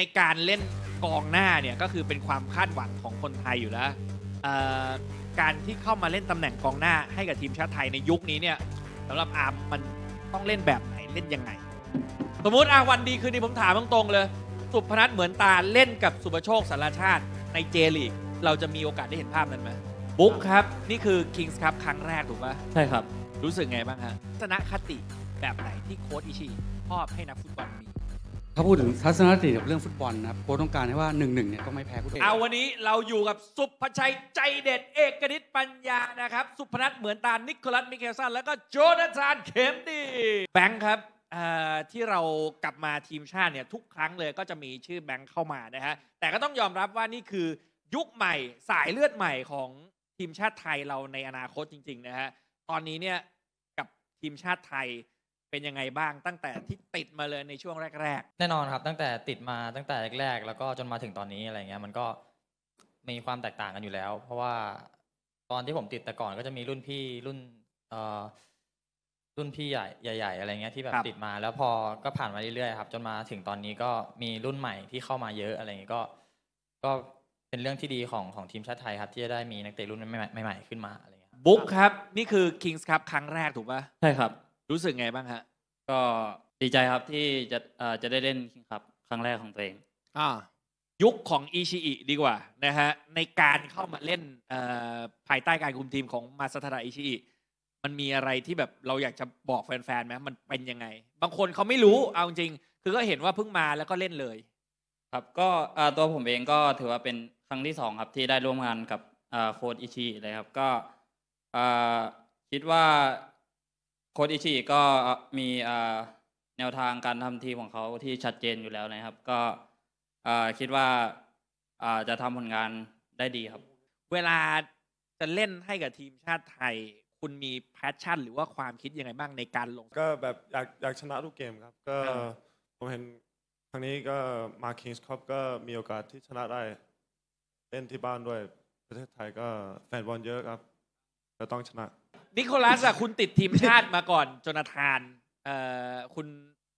ในการเล่นกองหน้า เนี่ย ก็คือเป็นความคาดหวังของคนไทยอยู่แล้ว การที่เข้ามาเล่นตำแหน่งกองหน้าให้กับทีมชาติไทยในยุคนี้เนี่ย สำหรับอาร์มมันต้องเล่นแบบไหนเล่นยังไง สมมติอาวันดีคืนนี้ผมถามตรงๆเลย สุพนัทเหมือนตาเล่นกับสุประโชคสารชาติ ในเจลีกเราจะมีโอกาสได้เห็นภาพนั้นไหมบุ๊กครับ นี่คือคิงส์ครับครั้งแรกถูกปะใช่ครับ รู้สึกไงบ้างฮะสนะคติแบบไหนที่โค้ชอิชิชอบให้นักฟุตบอลมีถ้าพูดถึงทัศนคติกับเรื่องฟุตบอลนะครับโค้ชต้องการให้ว่าหนึ่งหนึ่งเนี่ยต้องไม่แพ้คู่แข่งเอาวันนี้เราอยู่กับสุภชัยใจเด็ด เอกนิตปัญญานะครับ สุพนัทเหมือนตา นิโคลัสมิเคลสัน แล้วก็โจนาธานเข็มดีแบงค์ครับที่เรากลับมาทีมชาติเนี่ยทุกครั้งเลยก็จะมีชื่อแบงค์เข้ามานะฮะแต่ก็ต้องยอมรับว่านี่คือยุคใหม่สายเลือดใหม่ของทีมชาติไทยเราในอนาคตจริงๆนะฮะตอนนี้เนี่ยกับทีมชาติไทยเป็นยังไงบ้างตั้งแต่ที่ติดมาเลยในช่วงแรกแน่นอนครับ ตั้งแต่ติดมาตั้งแต่แรก ๆ แล้วก็จนมาถึงตอนนี้อะไรเงี้ยมันก็มีความแตกต่างกันอยู่แล้ว เพราะว่าตอนที่ผมติดแต่ก่อน ก็จะมีรุ่นพี่รุ่นเอ่อรุ่นพี่ใหญ่ใหญ่ๆอะไรเงี้ยที่แบบติดมาแล้วพอก็ผ่านมาเรื่อยๆครับจนมาถึงตอนนี้ก็มีรุ่นใหม่ที่เข้ามาเยอะอะไรเงี้ยก็ ก็เป็นเรื่องที่ดีของของทีมชาติไทยครับ ที่จะได้มีนักเตะรุ่นใหม่ๆใหม่ขึ้นมาอะไรเงี้ยบุ๊กครับนี่คือ Kings Cup ครั้งแรกถูกปะใช่ครับรู้สึกไงบ้างฮะก็ดีใจครับที่จะจะได้เล่นคิงคับครั้งแรกของตัวเองอ่ายุคของอิชิอิดีกว่านะฮะในการเข้ามาเล่นภายใต้การคุมทีมของมาซาทาระอิชิอิมันมีอะไรที่แบบเราอยากจะบอกแฟนๆไหมมันเป็นยังไง บางคนเขาไม่รู้เอาจริงคือก็เห็นว่าเพิ่งมาแล้วก็เล่นเลย ครับก็ตัวผมเองก็ถือว่าเป็นครั้งที่สองครับที่ได้ร่วมงานกับโค้ดอิชิเลยครับ ก็คิดว่าโค้ดอิชิก็มีแนวทางการทำทีมของเขาที่ชัดเจนอยู่แล้วนะครับ ก็คิดว่าจะทำผลงานได้ดีครับ เวลาจะเล่นให้กับทีมชาติไทย คุณมีแพชชั่น หรือว่าความคิดยังไงบ้างในการลง ก็แบบอยากอยากชนะทุกเกมครับ ก็ผมเห็นครั้งนี้ก็มาคิงส์คอปก็มีโอกาสที่ชนะได้ เล่นที่บ้านด้วย ประเทศไทยก็แฟนบอลเยอะครับก็ต้องชนะนิโคลัสอะคุณติดทีมชาติมาก่อนจนาธานเอ่อคุณ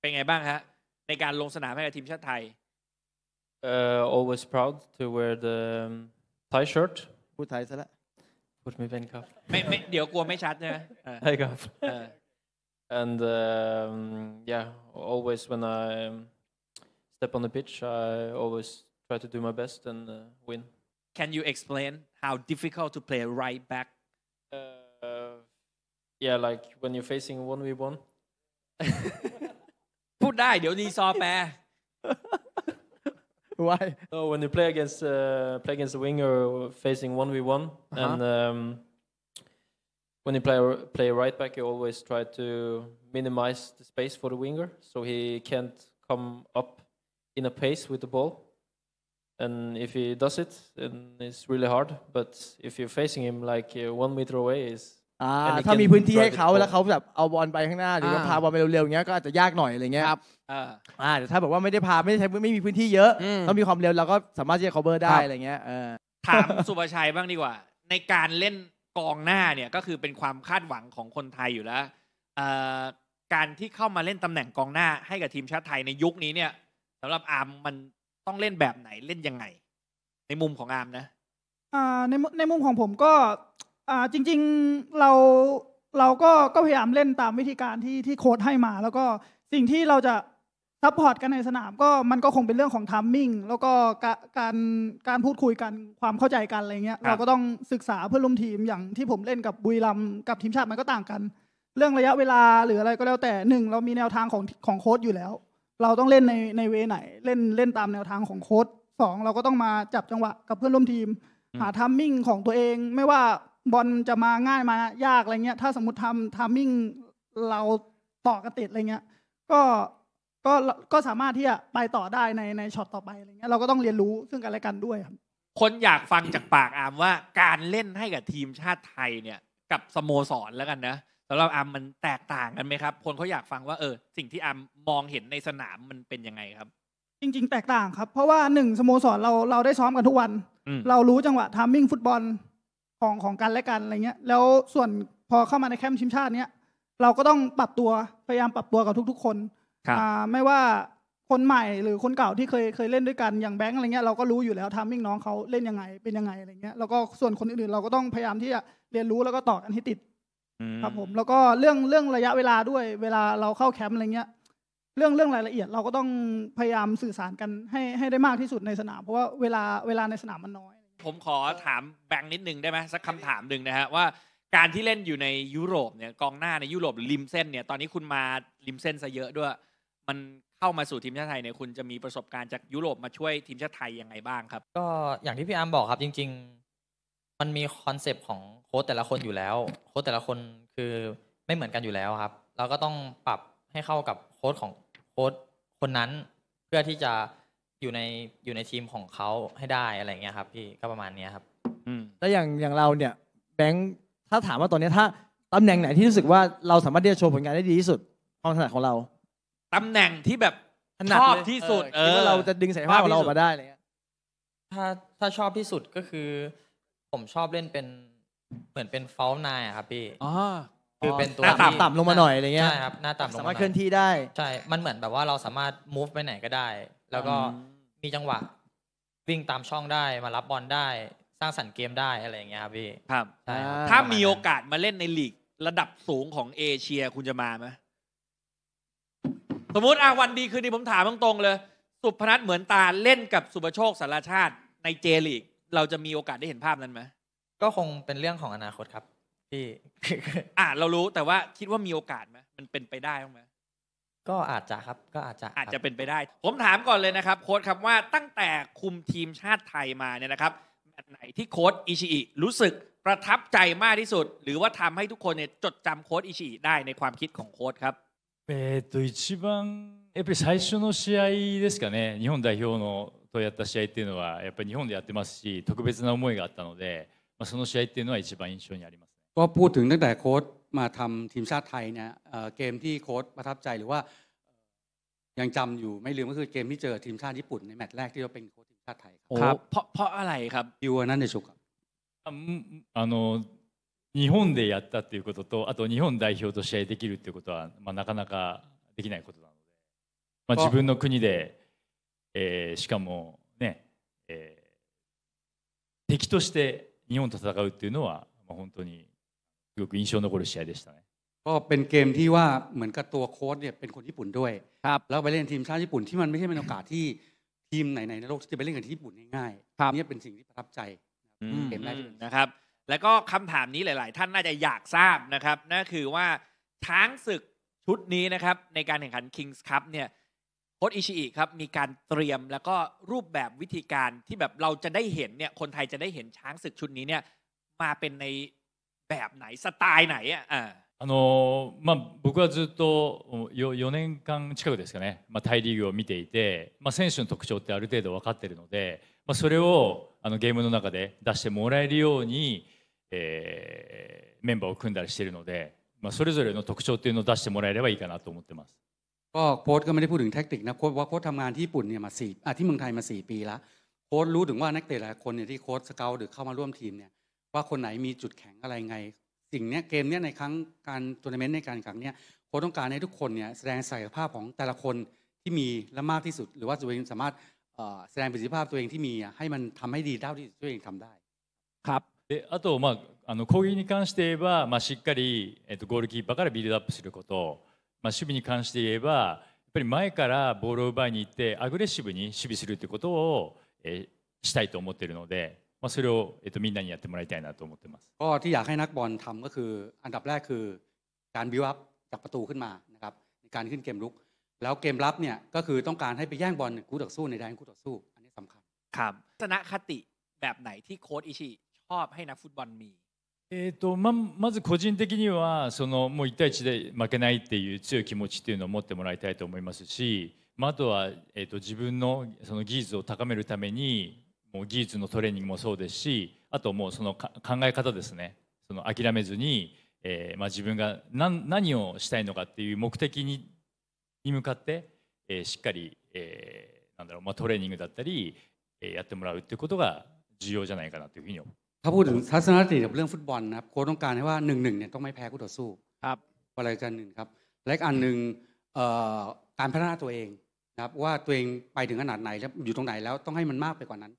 เป็นไงบ้างฮะในการลงสนามให้กับทีมชาติไทย Uh, always proud to wear the um, Thai shirt. พูดไทยซะละพูดไม่เป็นครับไม่ไม่เดี๋ยวกลัวไม่ชัดใช่ไหมใช่ครับ And um, yeah, always when I step on the pitch, I always try to do my best and uh, win. Can you explain how difficult to play right back Yeah, like when you're facing one v one. พูดได้เดี๋ยวดีซอแปล Why No, when you play against uh, play against a winger facing one v one, uh-huh. and um, when you play play right back, you always try to minimize the space for the winger so he can't come up in a pace with the ball. And if he does it, then it's really hard. But if you're facing him like uh, one meter away, is ่าถ้ามีพื้นที่ให้เขาแล้วเขาแบบเอาบอลไปข้างหน้า หรือว่าพาบอลไปเร็วๆเงี้ยก็อาจจะยากหน่อยอะไรเงี้ยครับอ่าแต่ถ้าแบบว่าไม่ได้พาไม่ได้ใช้ไม่มีพื้นที่เยอะต้องมีความเร็วเราก็สามารถที่จะ cover ได้อะไรเงี้ยถามสุภชัยบ้างดีกว่า ในการเล่นกองหน้าเนี่ยก็คือเป็นความคาดหวังของคนไทยอยู่แล้วการที่เข้ามาเล่นตำแหน่งกองหน้าให้กับทีมชาติไทยในยุคนี้เนี่ยสำหรับอาร์มมันต้องเล่นแบบไหนเล่นยังไง ในมุมของอาร์มนะในในมุมของผมก็จริง ๆเรา เราก็ก็พยายามเล่นตามวิธีการที่ที่โค้ดให้มาแล้วก็สิ่งที่เราจะซัพพอร์ตกันในสนามก็มันก็คงเป็นเรื่องของทัมมิ่งแล้วก็การการพูดคุยกันความเข้าใจกันอะไรเงี้ยเราก็ต้องศึกษาเพื่อนร่วมทีมอย่างที่ผมเล่นกับบุยลำกับทีมชาติมันก็ต่างกัน เรื่องระยะเวลาหรืออะไรก็แล้วแต่หนึ่งเรามีแนวทางของของโค้ดอยู่แล้ว เราต้องเล่นในในเวไหนเล่นเล่นตามแนวทางของโค้ดสองเราก็ต้องมาจับจังหวะกับเพื่อนร่วมทีมหาทัมมิ่งของตัวเองไม่ว่าบอลจะมาง่ายมายากอะไรเงี้ยถ้าสมมติทำทามิ่งเราต่อกระติดอะไรเงี้ยก็ก็ก็สามารถที่จะไปต่อได้ในในช็อตต่อไปอะไรเงี้ยเราก็ต้องเรียนรู้ซึ่งกันและกันด้วยครับ คนอยากฟังจากปากอามว่าการเล่นให้กับทีมชาติไทยเนี่ยกับสโมสรแล้วกันนะสำหรับอามมันแตกต่างกันไหมครับ คนเขาอยากฟังว่า เออ สิ่งที่อามมองเห็นในสนามมันเป็นยังไงครับ จริงๆแตกต่างครับ เพราะว่าหนึ่งสโมสรเราเราได้ซ้อมกันทุกวันเรารู้จังหวะทามมิ่งฟุตบอลของของกันและกันอะไรเงี้ย แล้วส่วนพอเข้ามาในแคมป์ชิมชาติ เนี้ยเราก็ต้องปรับตัวพยายามปรับตัวกับทุก ๆคนคอ่าไม่ว่าคนใหม่ หรือคนเก่าที่เคยเคยเล่นด้วยกันอย่างแบงค์อะไรเงี้ยเราก็รู้อยู่แล้วทามมิ่งน้องเขาเล่นยังไงเป็นยังไงอะไรเงี้ยแล้วก็ส่วนคนอื่นๆ เราก็ต้องพยายามที่จะเรียนรู้แล้วก็ต่อกันให้ติดครับผม แล้วก็เรื่องเรื่องระยะเวลาด้วยเวลาเราเข้าแคมป์อะไรเงี้ยเรื่องเรื่องรายละเอียดเราก็ต้องพยายามสื่อสารกันให้ให้ได้มากที่สุดในสนามเพราะว่าเวลาเวลาในสนามมันน้อยผมขอถามแบงค์นิดนึงได้ไหมสักคำถามหนึ่งนะฮะว่าการที่เล่นอยู่ในยุโรปเนี่ย กองหน้าในยุโรปริมเส้นเนี่ย ตอนนี้คุณมาริมเส้นซะเยอะด้วยมันเข้ามาสู่ทีมชาติไทยเนี่ย คุณจะมีประสบการณ์จากยุโรปมาช่วยทีมชาติไทยยังไงบ้างครับ ก็อย่างที่พี่อามบอกครับจริง ๆ มันมีคอนเซปต์ของโค้ชแต่ละคนอยู่แล้ว โค้ชแต่ละคนคือไม่เหมือนกันอยู่แล้วครับ เราก็ต้องปรับให้เข้ากับโค้ชของโค้ชคนนั้นเพื่อที่จะอยู่ในอยู่ในทีมของเขาให้ได้อะไรเงี้ยครับพี่ก็ประมาณเนี้ยครับแล้วอย่างอย่างเราเนี่ยแบงค์ถ้าถามว่าตอนนี้ถ้าตำแหน่งไหนที่รู้สึกว่าเราสามารถที่จะโชว์ผลงานได้ดีที่สุดความถนัดของเราตำแหน่งที่แบบถนัดชอบที่สุด เออคิดว่าเราจะดึงศักยภาพของเราออกมาได้อะไรเงี้ยถ้าถ้าชอบที่สุดก็คือ ผมชอบเล่นเป็น เหมือนเป็นเฟลนายครับพี่อ๋อคือเป็นตัวหน้าต่ำต่ำลงมาหน่อยอะไรเงี้ยใช่ครับหน้าต่ำลงสามามารถนเคลื่อนที่ได้ใช่ มันเหมือนแบบว่าเราสามารถ move ไปไหนก็ได้แล้วก็มีจังหวะ วิ่งตามช่องได้มารับบอลได้สร้างสรรค์เกมได้ อะไรอย่างเงี้ยครับพี่ครับถ้ามีโอกาสมาเล่นในลีกระดับสูงของเอเชียคุณจะมาไหมสมมติอ่ะวันดีคืนดีผมถามตรงๆเลย สุพนัทเหมือนตาเล่นกับสุปโชคสารชาติในเจลีก เราจะมีโอกาสได้เห็นภาพนั้นไหมก็คงเป็นเรื่องของอนาคตครับ พี่ อ่ะ เรารู้แต่ว่าคิดว่ามีโอกาสไหมมันเป็นไปได้ไหมก็อาจจะครับก็อาจจะอาจจะเป็นไปได้ ผมถามก่อนเลยนะครับโค้ดครับว่าตั้งแต่คุมทีมชาติไทยมาเนี่ยนะครับไหนที่โค้ดอิชิอิรู้สึกประทับใจมากที่สุด หรือว่าทำให้ทุกคนเนี่ยจดจำโค้ดอิชิอิได้ในความคิดของโค้ดครับเัีบออ่ทえっ่一番やっぱり最初の試合ですかね日本代表のとやった試合っていうのはやっぱり日本でやってますし特別な思いがあったので、まあ、その試合っていうのは一番印象にあります。ก็พูดถึงตั้งแต่โค้ดมาทำทีมชาติไทยเนี่ยเกมที่โค้ดประทับใจหรือว่ายังจำอยู่ไม่ลืมก็คือเกมที่เจอทีมชาติญี่ปุ่นในแมตช์แรกที่เราเป็นโค้ดทีมชาติไทยครับเพราะเพราะอะไรครับยูนั่นเดชุกครับあの日本でやったっていうこととあと日本代表と試合できるっていうことは、まあ、なかなかできないことなので、まあ、自分の国で、えしかもね、え敵として日本と戦うっていうのは、まあ、本当にごく印象残る試合でしたね。ก็เป็นเกมที่ว่าเหมือนกับตัวโค้ดเนี่ยเป็นคนญี่ปุ่นด้วยครับแล้วไปเล่นทีมชาติญี่ปุ่นที่มันไม่ใช่เป็นโอกาสที่ทีมไหนในโลกจะไปเล่นกับที่ญี่ปุ่นง่ายๆครับนี่เป็นสิ่งที่ประทับใจเกมแรกนะครับ แล้วก็คำถามนี้หลาย ๆ ท่านน่าจะอยากทราบนะครับนั่นคือว่าช้างศึกชุดนี้นะครับในการแข่งขัน Kings Cup เนี่ยโค้ดอิชิอิครับมีการเตรียมแล้วก็รูปแบบวิธีการที่แบบเราจะได้เห็นเนี่ยคนไทยจะได้เห็นช้างศึกชุดนี้เนี่ยมาเป็นในแบบไหนสไตล์ไหนอ่ะあのまあ、僕はずっと 4, 4年間近くですかね、まあ、タイリーグを見ていて、まあ、選手の特徴ってある程度分かっているので、まあ、それをあのゲームの中で出してもらえるように、えー、メンバーを組んだりしているので、まあ、それぞれの特徴っていうのを出してもらえればいいかなと思ってます。โค้ชก็ไม่ได้พูดถึงแท็ติกนะโค้ชว่าโค้ชทำงานที่ญี่ปุ่นเนี่ยมาสี่ที่ เมืองไทย มาสี่ปีแล้วโค้รู้ ถึง ว่า นัก เตะ หลายคนเนี่ยที่ โค้สเกหรือเข้า มา ร่วม ทีม เนี่ยว่าคนไหนมีจุดแข็งอะไรไงสิ่งนี้เกมนี้ในครั้งการทัวร์นาเมนต์ในการแข่งเนี่ยโค้ชต้องการให้ทุกคนเนี่ยแสดงศักยภาพของแต่ละคนที่มีและมากที่สุด หรือว่าตัวเองสามารถแสดงประสิทธิภาพตัวเองที่มีให้มันทำให้ดีเท่าที่ตัวเองทำได้ครับであと、まあ、あの攻撃に関して言えば、まあ、しっかり、えっと、ゴールキーパーからビルドアップすること、まあ、守備に関して言えばやっぱり前からボールを奪いに行ってアグレッシブに守備するということを、えー、したいと思っているのでまあ、それを、えっと、みんなにやってもらいたいなと思ってます。ก็ที่อยากให้นักบอลทำก็คืออันดับแรกคือ การบิวอัพจากประตูขึ้นมานะครับในการขึ้นเกมลุก แล้วเกมรับเนี่ยก็คือต้องการให้ไปแย่งบอลคู่ต่อสู้ในแดนคู่ต่อสู้ อันนี้สำคัญครับทัศนคติแบบไหนที่โค้ชอิชิชอบให้นักฟุตบอลมีえーとままず個人的にはそのもう1対1で負けないっていう強い気持ちっていうのを持ってもらいたいと思いますし、まあ、あとは、えっと自分のその技術を高めるためにもう技術のトレーニングもそうですしあともうその考え方ですねその諦めずに、えー、まあ、自分が何何をしたいのかっていう目的にに向かって、えー、しっかり、えー、なんだろう、まあ、トレーニングだったり、えー、やってもらうっていうことが重要じゃないかなというふうに思ถ้าพูดถึงทัศนคติกับเรื่องฟุตบอลนะครับโค้ชต้องการให้ว่าหนึ่งหนึ่งเนี่ยต้องไม่แพ้คู่ต่อสู้ครับอะไรกันหนึ่งครับและอันหนึ่งการพัฒนาตัวเองนะครับว่าตัวเองไปถึงขนาดไหนแล้วอยู่ตรงไหนแล้วต้องให้มันมากไปกว่านั้น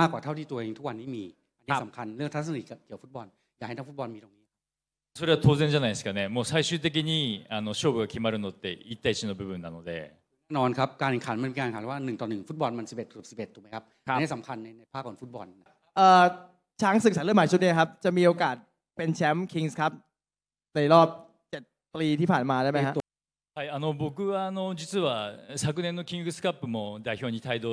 มากกว่าเท่าที่ตัวเองทุกวันนี้มีนี่สำคัญเรื่องทัศนคติเกี่ยวฟุตบอล อยากให้นักฟุตบอลมีตรงนี้それは当然じゃないですかね、もう最終的にあの勝負が決まるのって一対一の部分なので。นอนครับการแข่งขันมันเป็นการแข่งขันว่าหนึ่งต่อหนึ่งฟุตบอลมันสิบเอ็ดต่อสิบเอ็ดถูกไหมครับอันนี้สำคัญในภาคของฟุตบอลเออ่ช้างศึกสายเลือดใหม่ชุดนี้ครับจะมีโอกาสเป็นแชมป์คิงส์ครับในรอบเจ็ดปีที่ผ่านมาได้ไหมครับはい、あの僕はあの実は昨年のキングスカップも代表に帯同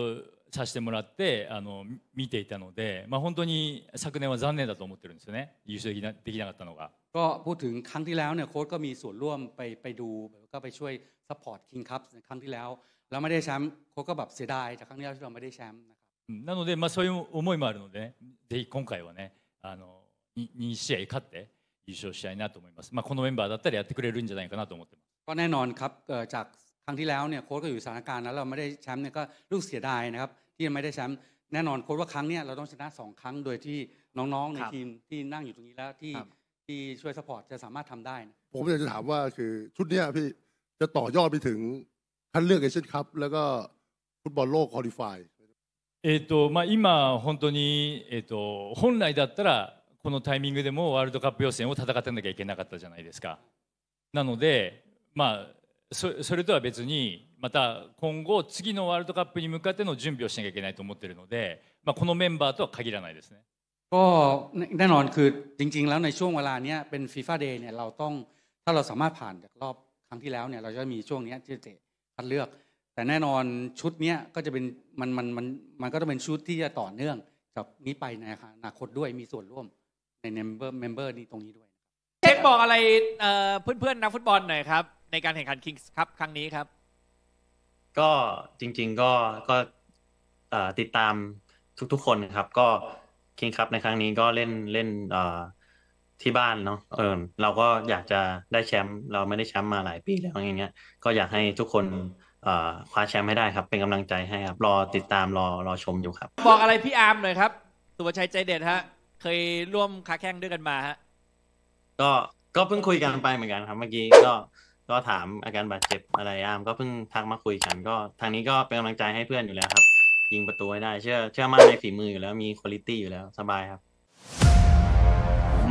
させてもらってあの見ていたので、まあ、本当に昨年は残念だと思ってるんですよね優勝できなできなかったのが。ก็พูดถึงครั้งที่แล้วเนี่ยโค้ชก็มีส่วนร่วมไปไปดูก็ไปช่วยอร์ตคิงคัพครั้งที่แล้วเราไม่ได้แชมป์โค้ชก็แบบเสียดายจากครั้งที่แล้วที่เราไม่ได้แชมป์นะครับなので、まあ、そういう思いもあるので、ね、ぜひ今回はねあの 2, 2試合勝って優勝したいなと思います、まあ、このメンバーだったらやってくれるんじゃないかなと思ってます。ก็แน่นอนครับจากรั้งที่แล้วเนี่ยโค้ชก็อยู่สถานการณ์นั้นเราไม่ได้แชมป์เนี่ยก็รู้เสียดายนะครับที่ไม่ได้แชมป์แน่นอนโค้ชว่าครั้งเนี่ยเราต้องชนะสองครั้งโดยที่น้องๆในทีมที่นั่งอยู่ตรงนี้แล้วที่ที่ช่วยสปอร์ตจะสามารถทำได้ ผมอยากจะถามว่าคือชุดเนี้ยพี่จะต่อยอดไปถึงคัดเลือกเอเชียนคัพแล้วก็ฟุตบอลโลกคอลิฟายえっとまあ、今、本当に、えっと本来だったらこのタイミングでもワールドカップ予選を戦ってなきゃいけなかったじゃないですか。なので、まあ、そそれとは別にまた今後次のワールドカップに向かっての準備をしなきゃいけないと思っているので、まあ、このメンバーとは限らないですね。ก็แน่นอนคือจริงๆแล้วในช่วงเวลาเนี้ยเป็นฟีฟ่าเดย์เนี่ยเราต้องถ้าเราสามารถผ่านจากรอบครั้งที่แล้วเนี่ยเราจะมีช่วงเนี้ยที่จะคัดเลือกแต่แน่นอนชุดเนี้ยก็จะเป็นมันมันมันมันก็ต้องเป็นชุดที่จะต่อเนื่องกับนี้ไปในอนาคตด้วยมีส่วนร่วมในเมมเบอร์เมมเบอร์นี้ตรงนี้ด้วยเช็คบอกอะไรเพื่อนๆนักฟุตบอลหน่อยครับในการแข่งขันคิงส์ครับครั้งนี้ครับ ก็จริง ๆก็ก็ติดตามทุกๆคนครับ ก็คิงครับในครั้งนี้ก็เล่นเล่นที่บ้านเนาะเออเราก็อยากจะได้แชมป์เราไม่ได้แชมป์มาหลายปีแล้วอย่างเงี้ยก็อยากให้ทุกคนคว้าแชมป์ให้ได้ครับ เป็นกำลังใจให้ครับรอติดตามรอรอชมอยู่ครับ บอกอะไรพี่อาร์มหน่อยครับ สุวชัยใจเด็ดฮะเคยร่วมค้าแข่งด้วยกันมาฮะก็ก็เพิ่งคุยกันไปเหมือนกันครับ เมื่อกี้ก็ก็ถามอาการบาดเจ็บอะไรอามก็เพิ่งทักมาคุยกันก็ทางนี้ก็เป็นกำลังใจให้เพื่อนอยู่แล้วครับยิงประตูให้ได้ เชื่อเชื่อมั่นในฝีมืออยู่แล้วมีคุณลิตี้อยู่แล้วสบายครับ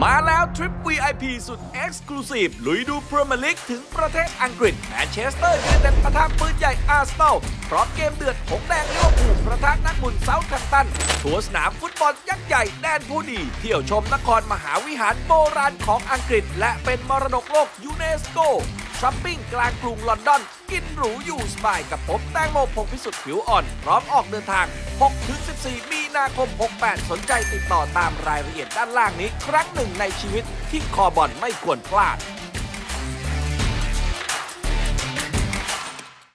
มาแล้วทริป VIP สุด Exclusive ลุยดูพรีเมียร์ลีกถึงประเทศอังกฤษ แมนเชสเตอร์ยูไนเต็ดประทับปืนใหญ่อาร์เซนอลพร้อมเกมเดือดหงแดงลิเวอร์พูลประทับนักบุญเซาท์แคนตันทัวร์สนามฟุตบอล ยักษ์ใหญ่ แดนผู้ดี เที่ยวชมนครมหาวิหารโบราณของอังกฤษ และเป็นมรดกโลกยูเนสโกช้อปปิ้งกลางกรุงลอนดอน กินหรูอยู่สบายกับผมแตงโมพงพิสุทธิ์ผิวอ่อนพร้อมออกเดินทาง 6-14 มีนาคม 68 สนใจติดต่อตามรายละเอียดด้านล่างนี้ ครั้งหนึ่งในชีวิตที่คอบอลไม่ควรพลาด